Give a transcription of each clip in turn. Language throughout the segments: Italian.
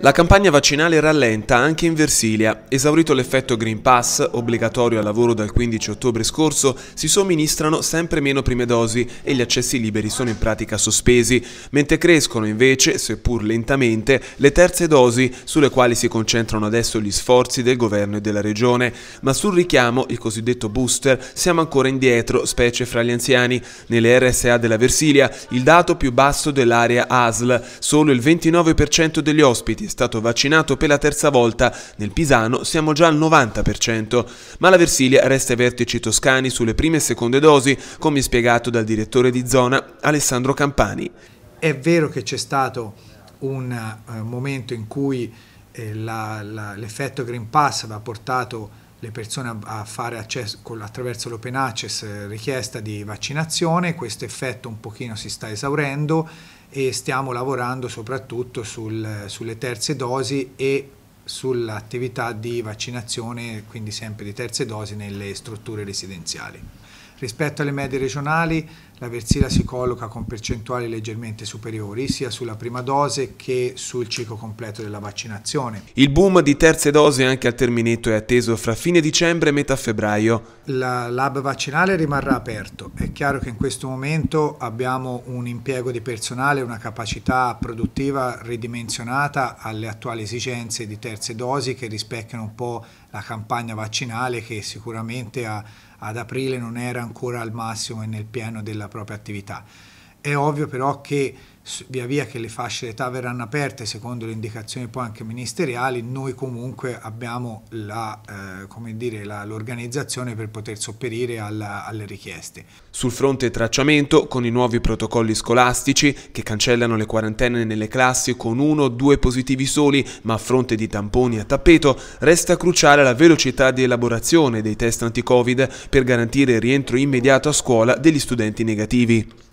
La campagna vaccinale rallenta anche in Versilia. Esaurito l'effetto Green Pass, obbligatorio al lavoro dal 15 ottobre scorso, si somministrano sempre meno prime dosi e gli accessi liberi sono in pratica sospesi, mentre crescono invece, seppur lentamente, le terze dosi, sulle quali si concentrano adesso gli sforzi del governo e della regione. Ma sul richiamo, il cosiddetto booster, siamo ancora indietro, specie fra gli anziani. Nelle RSA della Versilia, il dato più basso dell'area ASL, solo il 29% degli ospiti è stato vaccinato per la terza volta, nel Pisano siamo già al 90%, ma la Versilia resta ai vertici toscani sulle prime e seconde dosi, come spiegato dal direttore di zona Alessandro Campani. È vero che c'è stato un eh, momento in cui eh, l'effetto Green Pass aveva portato le persone a fare accesso, attraverso l'open access eh, richiesta di vaccinazione, questo effetto un pochino si sta esaurendo e stiamo lavorando soprattutto sul, sulle terze dosi e sull'attività di vaccinazione, quindi sempre di terze dosi, nelle strutture residenziali. Rispetto alle medie regionali la Versila si colloca con percentuali leggermente superiori sia sulla prima dose che sul ciclo completo della vaccinazione. Il boom di terze dosi anche al Terminetto è atteso fra fine dicembre e metà febbraio. La lab vaccinale rimarrà aperto. È chiaro che in questo momento abbiamo un impiego di personale, una capacità produttiva ridimensionata alle attuali esigenze di terze dosi che rispecchiano un po' la campagna vaccinale che sicuramente a, ad aprile non era ancora al massimo e nel pieno della della propria attività. È ovvio però che via via che le fasce d'età verranno aperte secondo le indicazioni poi anche ministeriali, noi comunque abbiamo eh, l'organizzazione eh, per poter sopperire alla, alle richieste. Sul fronte tracciamento, con i nuovi protocolli scolastici che cancellano le quarantenne nelle classi con uno o due positivi soli, ma a fronte di tamponi a tappeto, resta cruciale la velocità di elaborazione dei test anti-Covid per garantire il rientro immediato a scuola degli studenti negativi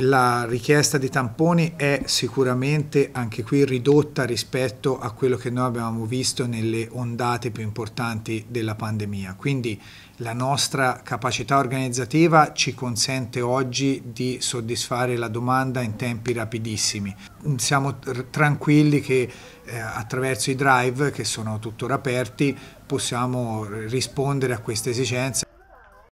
la richiesta di tamponi è sicuramente anche qui ridotta rispetto a quello che noi abbiamo visto nelle ondate più importanti della pandemia. Quindi la nostra capacità organizzativa ci consente oggi di soddisfare la domanda in tempi rapidissimi. Siamo tranquilli che eh, attraverso i drive che sono tuttora aperti possiamo rispondere a queste esigenze.